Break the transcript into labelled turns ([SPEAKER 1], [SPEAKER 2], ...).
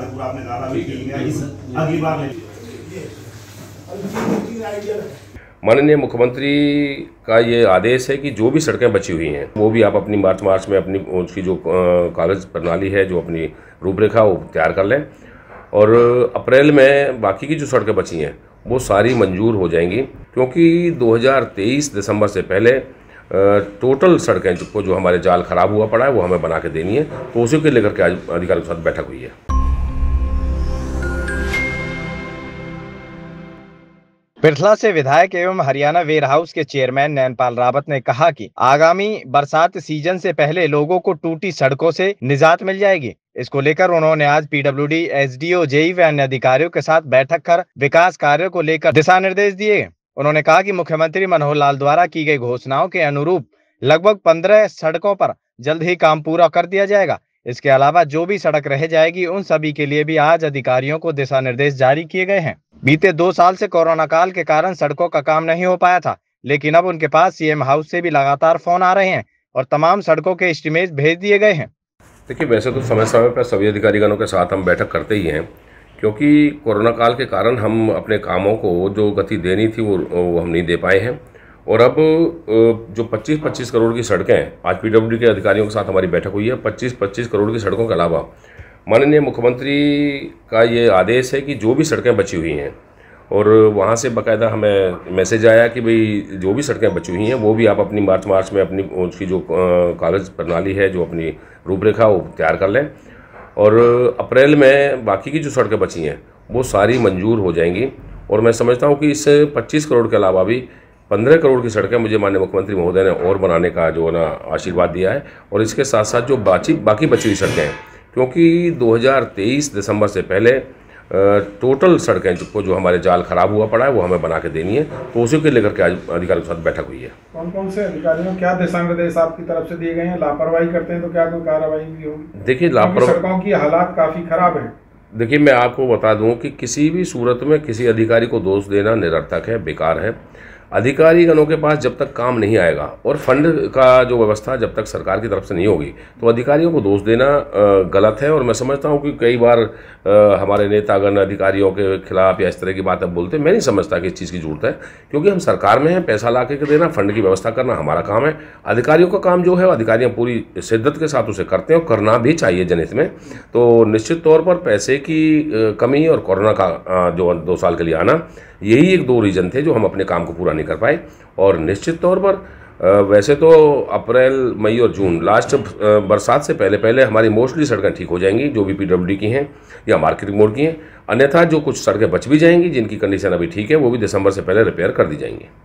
[SPEAKER 1] आपने भी अगली बार माननीय मुख्यमंत्री का ये आदेश है कि जो भी सड़कें बची हुई हैं वो भी आप अपनी मार्च मार्च में अपनी उसकी जो कागज प्रणाली है जो अपनी रूपरेखा वो तैयार कर लें और अप्रैल में बाकी की जो सड़कें बची हैं वो सारी मंजूर हो जाएंगी क्योंकि 2023 दिसंबर से पहले टोटल सड़कें जो हमारे जाल खराब हुआ पड़ा है वो हमें बना के देनी है तो उसी को लेकर के आज अधिकारियों के साथ बैठक हुई है
[SPEAKER 2] पिरथला से विधायक एवं हरियाणा वेयर हाउस के चेयरमैन नैनपाल रावत ने कहा कि आगामी बरसात सीजन से पहले लोगों को टूटी सड़कों से निजात मिल जाएगी इसको लेकर उन्होंने आज पीडब्ल्यूडी, एसडीओ, जेई व अन्य अधिकारियों के साथ बैठक कर विकास कार्यों को लेकर दिशा निर्देश दिए उन्होंने कहा कि मुख्यमंत्री मनोहर लाल द्वारा की गई घोषणाओं के अनुरूप लगभग पंद्रह सड़कों पर जल्द ही काम पूरा कर दिया जाएगा इसके अलावा जो भी सड़क रह जाएगी उन सभी के लिए भी आज अधिकारियों को दिशा निर्देश जारी किए गए हैं बीते दो साल से कोरोना काल के कारण सड़कों का काम नहीं हो पाया था लेकिन अब उनके पास सीएम हाउस से भी लगातार फोन आ रहे हैं और तमाम सड़कों के इस्टीमेज भेज दिए गए हैं
[SPEAKER 1] देखिए वैसे तो समय समय पर सभी अधिकारीगणों के साथ हम बैठक करते ही हैं क्योंकि कोरोना काल के कारण हम अपने कामों को जो गति देनी थी वो, वो हम नहीं दे पाए हैं और अब जो 25-25 करोड़ की सड़कें आज पीडब्ल्यूडी के अधिकारियों के साथ हमारी बैठक हुई है 25-25 करोड़ की सड़कों के अलावा माननीय मुख्यमंत्री का ये आदेश है कि जो भी सड़कें बची हुई हैं और वहाँ से बकायदा हमें मैसेज आया कि भाई जो भी सड़कें बची हुई हैं वो भी आप अपनी मार्च मार्च में अपनी उसकी जो कागज़ प्रणाली है जो अपनी रूपरेखा वो तैयार कर लें और अप्रैल में बाकी की जो सड़कें बची हैं वो सारी मंजूर हो जाएंगी और मैं समझता हूँ कि इस पच्चीस करोड़ के अलावा भी पंद्रह करोड़ की सड़कें मुझे माननीय मुख्यमंत्री महोदय ने और बनाने का जो है ना आशीर्वाद दिया है और इसके साथ साथ जो बाची बाकी बची हुई सड़कें हैं क्योंकि 2023 दिसंबर से पहले टोटल सड़कें को जो हमारे जाल खराब हुआ पड़ा है वो हमें बना के देनी है तो उसी के लेकर के आज अधिकारियों के साथ बैठक हुई है कौन कौन से अधिकारियों क्या दिशा निर्देश आपकी तरफ से दिए गए हैं लापरवाही करते हैं तो क्या कोई कार्रवाई भी होगी देखिए लापरवाही सड़कों की हालात काफ़ी खराब है देखिए मैं आपको बता दूं कि किसी भी सूरत में किसी अधिकारी को दोष देना निरर्थक है बेकार है अधिकारीगणों के पास जब तक काम नहीं आएगा और फंड का जो व्यवस्था जब तक सरकार की तरफ से नहीं होगी तो अधिकारियों को दोष देना गलत है और मैं समझता हूँ कि कई बार हमारे नेतागण अधिकारियों के खिलाफ या इस तरह की बात अब बोलते हैं मैं नहीं समझता कि इस चीज़ की ज़रूरत है क्योंकि हम सरकार में हैं पैसा ला के देना फंड की व्यवस्था करना हमारा काम है अधिकारियों का काम जो है अधिकारियाँ पूरी शिद्दत के साथ उसे करते हैं और करना भी चाहिए जनहित में तो निश्चित तौर पर पैसे की कमी और कोरोना का जो दो साल के लिए आना यही एक दो रीज़न थे जो हम अपने काम को पूरा नहीं नहीं कर पाए और निश्चित तौर पर वैसे तो अप्रैल मई और जून लास्ट बरसात से पहले पहले हमारी मोस्टली सड़कें ठीक हो जाएंगी जो भी पी की हैं या मार्केटिंग मोड की हैं अन्यथा जो कुछ सड़कें बच भी जाएंगी जिनकी कंडीशन अभी ठीक है वो भी दिसंबर से पहले रिपेयर कर दी जाएंगी